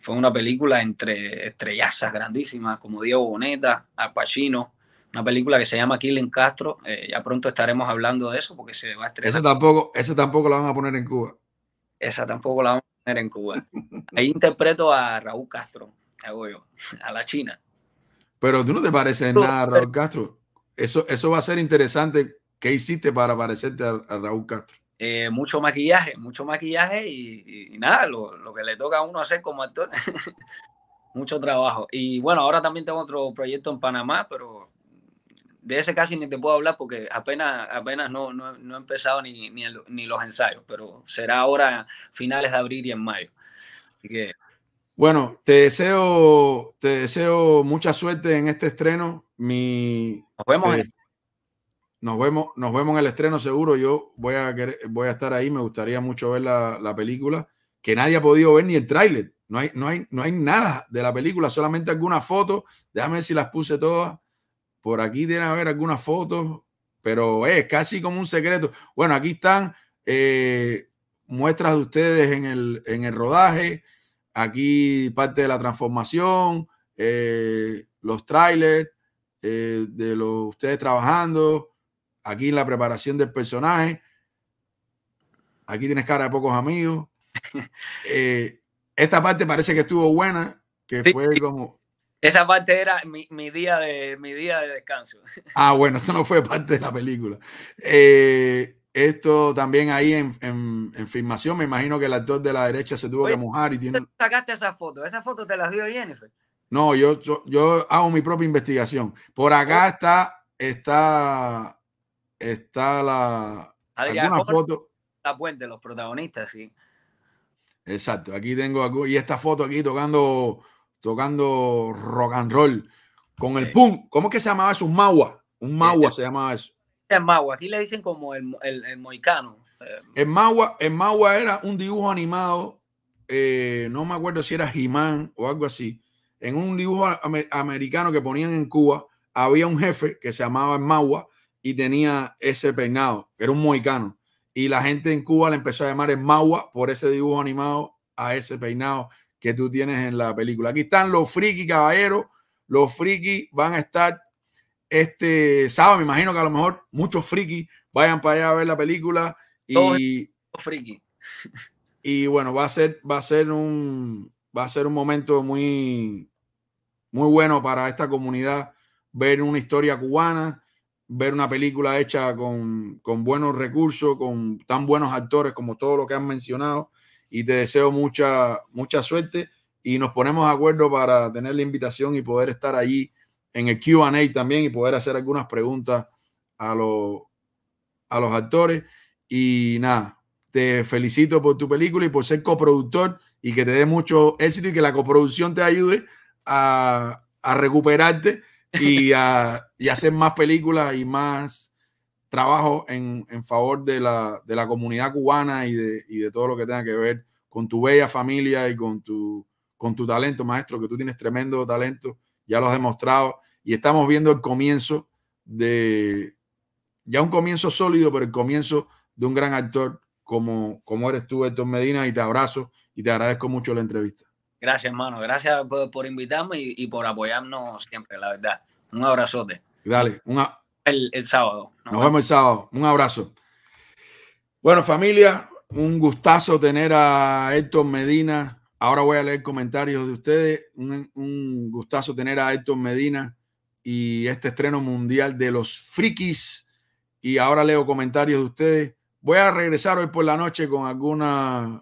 fue una película entre estrellazas grandísimas como Diego Boneta, Al Pacino, una película que se llama Killing Castro. Eh, ya pronto estaremos hablando de eso porque se va a estrenar. Esa tampoco, eso tampoco la van a poner en Cuba. Esa tampoco la van a poner en Cuba. Ahí interpreto a Raúl Castro, hago yo, a la China. Pero tú no te pareces nada a Raúl Castro. Eso, eso va a ser interesante. ¿Qué hiciste para parecerte a, Raúl Castro? Eh, mucho maquillaje, mucho maquillaje y, nada, lo, que le toca a uno hacer como actor. mucho trabajo. Y bueno, ahora también tengo otro proyecto en Panamá, pero de ese casi ni te puedo hablar porque apenas, apenas no, he empezado ni, los ensayos, pero será ahora finales de abril y en mayo. que... Bueno, te deseo, te deseo mucha suerte en este estreno. Mi, nos vemos. en... nos vemos, nos vemos en el estreno seguro. Yo voy a, querer, voy a estar ahí. Me gustaría mucho ver la, película, que nadie ha podido ver ni el tráiler. No hay, no, hay, no hay nada de la película, solamente algunas fotos. Déjame ver si las puse todas. Por aquí tienen haber algunas fotos, pero es casi como un secreto. Bueno, aquí están eh, muestras de ustedes en el, rodaje, aquí parte de la transformación, eh, los trailers eh, de los ustedes trabajando, aquí en la preparación del personaje. Aquí tienes cara de pocos amigos. esta parte parece que estuvo buena, que fue como esa parte era mi, día de, mi día de descanso. Ah, bueno, eso no fue parte de la película. Eh, esto también ahí en, filmación, me imagino que el actor de la derecha se tuvo que mojar y tiene... ¿tú sacaste esa foto? ¿Esa foto te la dio Jennifer? No, yo, yo, hago mi propia investigación. Por acá oh. está, está, está la... Adrián, alguna foto. La puente, los protagonistas, sí. Exacto, aquí tengo, y esta foto aquí tocando tocando rock and roll con el pum. ¿Cómo que se llamaba eso? Un magua. Un magua se llamaba eso. El magua, aquí le dicen como el, el, moicano. Eh, el magua, era un dibujo animado, eh, no me acuerdo si era jimán o algo así. En un dibujo americano que ponían en Cuba, había un jefe que se llamaba el magua y tenía ese peinado, era un moicano. Y la gente en Cuba le empezó a llamar el magua por ese dibujo animado a ese peinado que tú tienes en la película. Aquí están los friki, caballeros. Los friki van a estar este sábado. Me imagino que a lo mejor muchos friki vayan para allá a ver la película. Y, friki. y bueno, va a ser, va a ser un va a ser un momento muy, muy bueno para esta comunidad ver una historia cubana, ver una película hecha con, con buenos recursos, con tan buenos actores como todo lo que han mencionado y te deseo mucha, mucha suerte y nos ponemos de acuerdo para tener la invitación y poder estar allí en el QA también y poder hacer algunas preguntas a, los a los actores. Y nada, te felicito por tu película y por ser coproductor y que te dé mucho éxito y que la coproducción te ayude a, a recuperarte y a, y hacer más películas y más trabajo en, en favor de la, de la, comunidad cubana y de, y de, todo lo que tenga que ver con tu bella familia y con tu, con tu talento, maestro, que tú tienes tremendo talento, ya lo has demostrado. Y estamos viendo el comienzo de, ya un comienzo sólido, pero el comienzo de un gran actor como, como eres tú, Héctor Medina, y te abrazo y te agradezco mucho la entrevista. Gracias, hermano. Gracias por, invitarme y, y, por apoyarnos siempre, la verdad. Un abrazote. Dale, una, el, sábado. Nos, vemos. el sábado. Un abrazo. Bueno, familia, un gustazo tener a Héctor Medina. Ahora voy a leer comentarios de ustedes. Un, un, gustazo tener a Héctor Medina y este estreno mundial de los frikis. Y ahora leo comentarios de ustedes. Voy a regresar hoy por la noche con algunas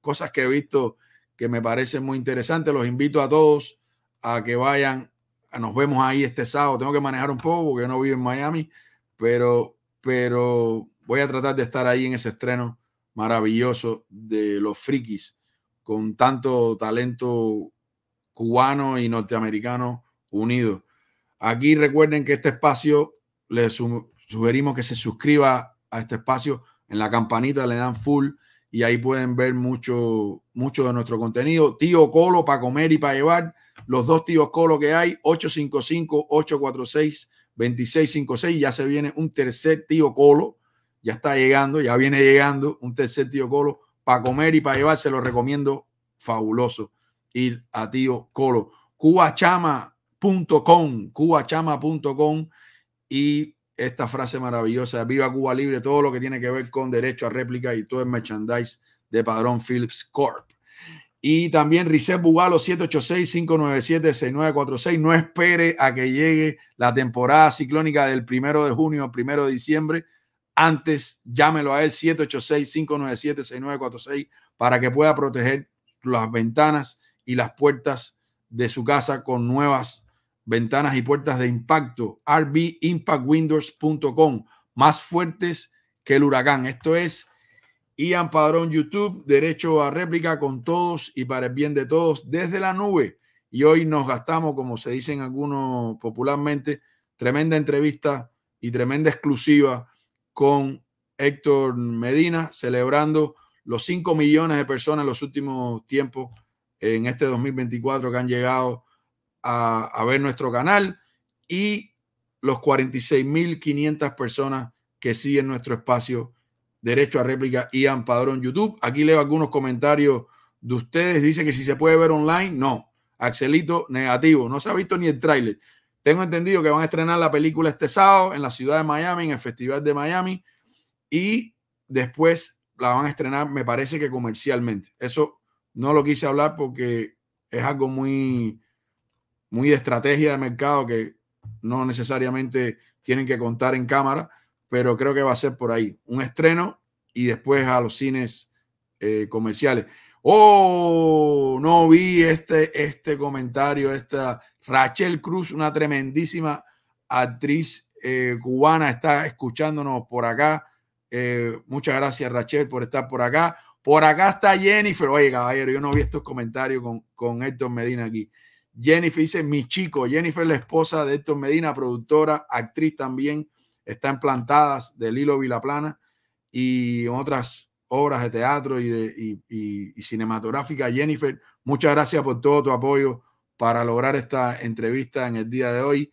cosas que he visto que me parecen muy interesantes. Los invito a todos a que vayan Ah, nos vemos ahí este sábado. Tengo que manejar un poco porque no vivo en Miami, pero, pero voy a tratar de estar ahí en ese estreno maravilloso de los frikis con tanto talento cubano y norteamericano unido Aquí recuerden que este espacio, les sugerimos que se suscriba a este espacio. En la campanita le dan full y ahí pueden ver mucho, mucho de nuestro contenido. Tío Colo para comer y para llevar los dos tíos Colo que hay, 855-846-2656. Ya se viene un tercer tío Colo, ya está llegando, ya viene llegando un tercer tío Colo para comer y para llevar. Se lo recomiendo fabuloso ir a tío Colo. Cubachama.com, cubachama.com y esta frase maravillosa, viva Cuba Libre, todo lo que tiene que ver con derecho a réplica y todo el merchandise de Padrón Phillips Corp. Y también Rizet Bugalo 786-597-6946. No espere a que llegue la temporada ciclónica del primero de junio al primero de diciembre. Antes llámelo a él 786-597-6946 para que pueda proteger las ventanas y las puertas de su casa con nuevas ventanas y puertas de impacto. rbimpactwindows.com. Más fuertes que el huracán. Esto es Ian Padrón YouTube, derecho a réplica con todos y para el bien de todos desde la nube. Y hoy nos gastamos, como se dicen algunos popularmente, tremenda entrevista y tremenda exclusiva con Héctor Medina, celebrando los 5 millones de personas en los últimos tiempos, en este 2024, que han llegado a, ver nuestro canal y los 46.500 personas que siguen nuestro espacio derecho a réplica Ian Padrón YouTube. Aquí leo algunos comentarios de ustedes. Dice que si se puede ver online, no. Axelito, negativo. No se ha visto ni el tráiler. Tengo entendido que van a estrenar la película este sábado en la ciudad de Miami, en el Festival de Miami. Y después la van a estrenar, me parece que comercialmente. Eso no lo quise hablar porque es algo muy, muy de estrategia de mercado que no necesariamente tienen que contar en cámara pero creo que va a ser por ahí. Un estreno y después a los cines eh, comerciales. Oh, no vi este, este comentario, esta Rachel Cruz, una tremendísima actriz eh, cubana, está escuchándonos por acá. Eh, muchas gracias Rachel por estar por acá. Por acá está Jennifer. Oye, caballero, yo no vi estos comentarios con, con Héctor Medina aquí. Jennifer dice, mi chico, Jennifer, la esposa de Héctor Medina, productora, actriz también están plantadas del Lilo Vilaplana y otras obras de teatro y, de, cinematográfica. Jennifer, muchas gracias por todo tu apoyo para lograr esta entrevista en el día de hoy.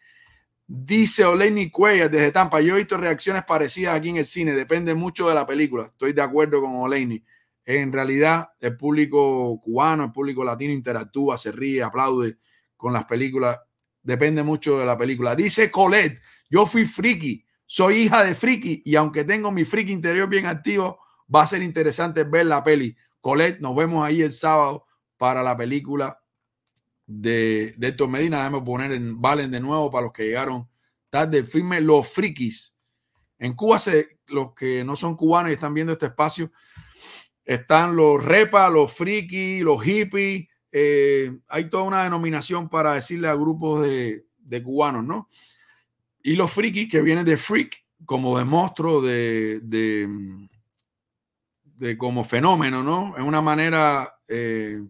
Dice Oleni Cuellar desde Tampa, yo he visto reacciones parecidas aquí en el cine, depende mucho de la película, estoy de acuerdo con Oleni. En realidad, el público cubano, el público latino interactúa, se ríe, aplaude con las películas, depende mucho de la película. Dice Colette, yo fui friki soy hija de friki y aunque tengo mi friki interior bien activo, va a ser interesante ver la peli. Colette, nos vemos ahí el sábado para la película de, de Héctor Medina. Déjame poner en Valen de nuevo para los que llegaron tarde. Firme Los Frikis. En Cuba, se, los que no son cubanos y están viendo este espacio, están los repa, los frikis, los hippies. Eh, hay toda una denominación para decirle a grupos de, de cubanos, ¿no? Y los frikis que vienen de freak, como de monstruo, de, de, como fenómeno, ¿no? Es una manera eh,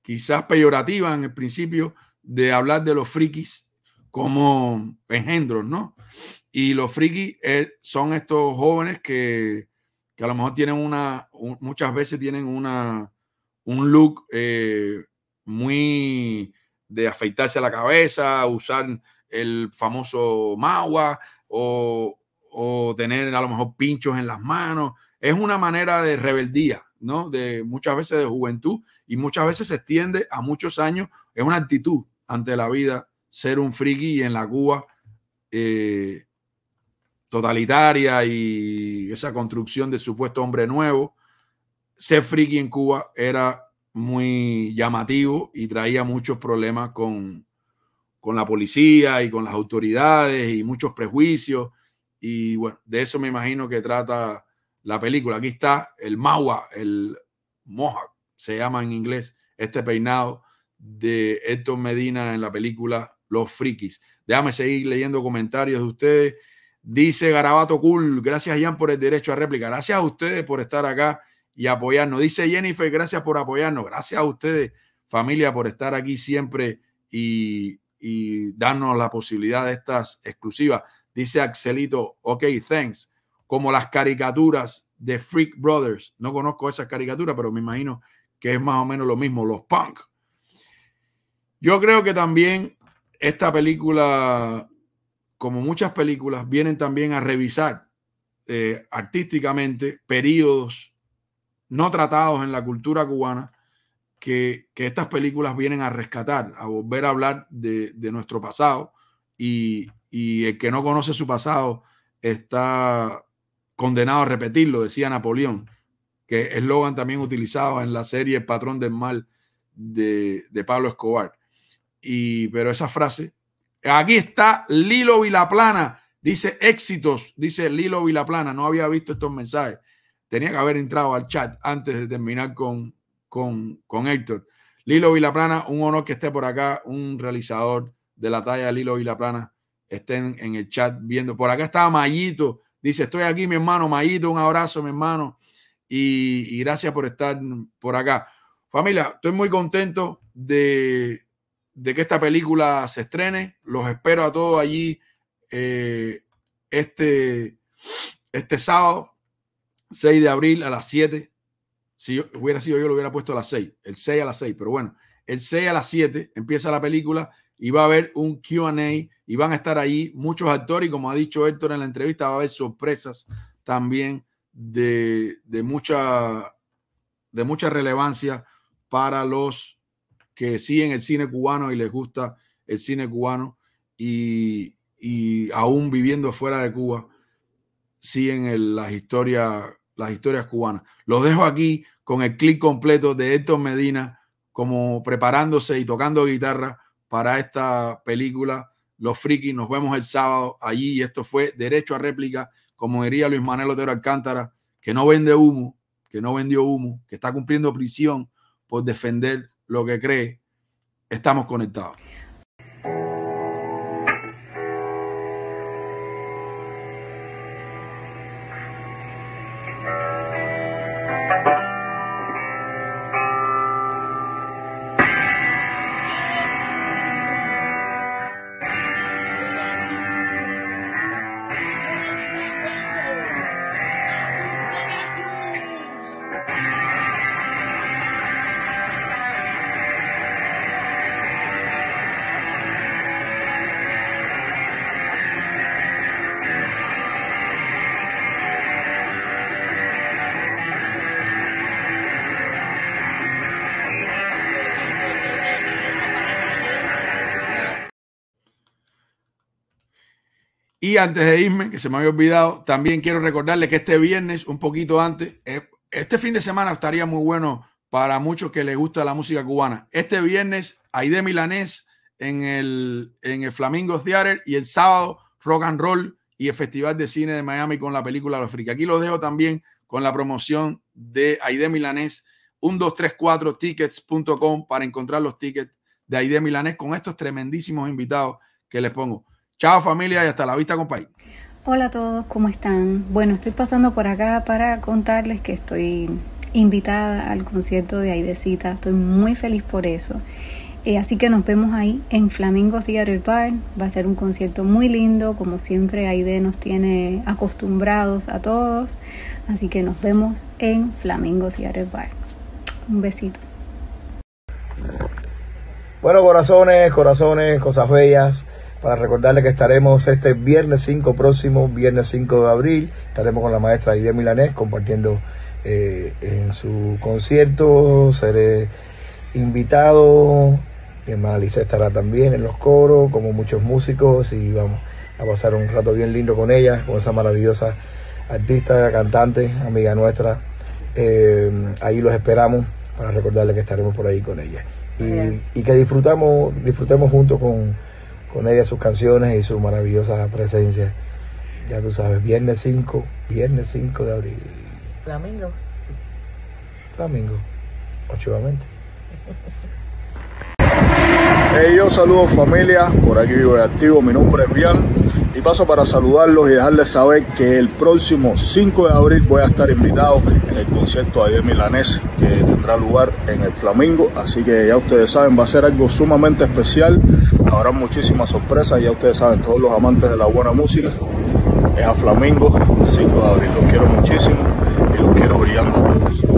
quizás peyorativa en el principio de hablar de los frikis como engendros, ¿no? Y los frikis eh, son estos jóvenes que, a lo mejor tienen una, muchas veces tienen una, un look eh, muy de afeitarse la cabeza, usar el famoso magua o, tener a lo mejor pinchos en las manos. Es una manera de rebeldía, ¿no? De muchas veces de juventud y muchas veces se extiende a muchos años. Es una actitud ante la vida ser un friki en la Cuba eh, totalitaria y esa construcción de supuesto hombre nuevo. Ser friki en Cuba era muy llamativo y traía muchos problemas con, con la policía y con las autoridades y muchos prejuicios. Y bueno, de eso me imagino que trata la película. Aquí está el Mawa, el Mohawk, se llama en inglés, este peinado de Héctor Medina en la película Los Frikis. Déjame seguir leyendo comentarios de ustedes. Dice Garabato Cool, gracias Jan por el derecho a réplica. Gracias a ustedes por estar acá y apoyarnos. Dice Jennifer, gracias por apoyarnos. Gracias a ustedes, familia, por estar aquí siempre y y darnos la posibilidad de estas exclusivas. Dice Axelito, ok, thanks. Como las caricaturas de Freak Brothers. No conozco esas caricaturas, pero me imagino que es más o menos lo mismo, los punk. Yo creo que también esta película, como muchas películas, vienen también a revisar eh, artísticamente periodos no tratados en la cultura cubana que, estas películas vienen a rescatar, a volver a hablar de, nuestro pasado y, el que no conoce su pasado está condenado a repetirlo, decía Napoleón, que eslogan también utilizado en la serie patrón del mal de, Pablo Escobar. Y, pero esa frase, aquí está Lilo Vilaplana, dice éxitos, dice Lilo Vilaplana, no había visto estos mensajes, tenía que haber entrado al chat antes de terminar con, con, Héctor. Lilo Vilaplana, un honor que esté por acá, un realizador de la talla de Lilo Vilaplana, estén en el chat viendo. Por acá está Mayito, dice, estoy aquí, mi hermano Mayito, un abrazo, mi hermano, y, gracias por estar por acá. Familia, estoy muy contento de, que esta película se estrene. Los espero a todos allí eh, este, este sábado, 6 de abril a las 7 si hubiera sido yo, lo hubiera puesto a las 6, el 6 a las 6, pero bueno, el 6 a las 7 empieza la película y va a haber un QA y van a estar ahí muchos actores y como ha dicho Héctor en la entrevista, va a haber sorpresas también de, mucha, de mucha relevancia para los que siguen el cine cubano y les gusta el cine cubano y, aún viviendo fuera de Cuba, siguen las historias las historias cubanas. Los dejo aquí con el clip completo de Héctor Medina como preparándose y tocando guitarra para esta película. Los frikis, nos vemos el sábado allí y esto fue Derecho a Réplica, como diría Luis Manuel Otero Alcántara, que no vende humo, que no vendió humo, que está cumpliendo prisión por defender lo que cree. Estamos conectados. antes de irme, que se me había olvidado, también quiero recordarle que este viernes, un poquito antes, eh, este fin de semana estaría muy bueno para muchos que les gusta la música cubana. Este viernes, Aide Milanés en el, en el Flamingo Theater y el sábado, Rock and Roll y el Festival de Cine de Miami con la película La Frica. Aquí los dejo también con la promoción de Aide Milanés, 1234tickets.com para encontrar los tickets de Aide Milanés con estos tremendísimos invitados que les pongo. Chao familia y hasta la vista, compañero. Hola a todos, ¿cómo están? Bueno, estoy pasando por acá para contarles que estoy invitada al concierto de Aidecita. Estoy muy feliz por eso. Eh, así que nos vemos ahí en Flamingo Theater Bar. Va a ser un concierto muy lindo, como siempre Aide nos tiene acostumbrados a todos. Así que nos vemos en Flamingo Theater Bar. Un besito. Bueno, corazones, corazones, cosas bellas para recordarle que estaremos este viernes 5 próximo, viernes 5 de abril, estaremos con la maestra Idea Milanés compartiendo eh, en su concierto, seré invitado, mi hermana estará también en los coros, como muchos músicos, y vamos a pasar un rato bien lindo con ella, con esa maravillosa artista, cantante, amiga nuestra. Eh, ahí los esperamos para recordarle que estaremos por ahí con ella. Y, y que disfrutamos, disfrutemos juntos con con ella sus canciones y su maravillosa presencia. Ya tú sabes, viernes 5, viernes 5 de abril. Flamingo. Flamingo, ochoamente. Hey, yo saludo familia, por aquí vivo de activo, mi nombre es Brian y paso para saludarlos y dejarles saber que el próximo 5 de abril voy a estar invitado en el concierto de Milanés que tendrá lugar en el Flamingo, así que ya ustedes saben, va a ser algo sumamente especial, habrá muchísimas sorpresas, ya ustedes saben, todos los amantes de la buena música, es a Flamingo, 5 de abril, los quiero muchísimo y los quiero brillando a todos.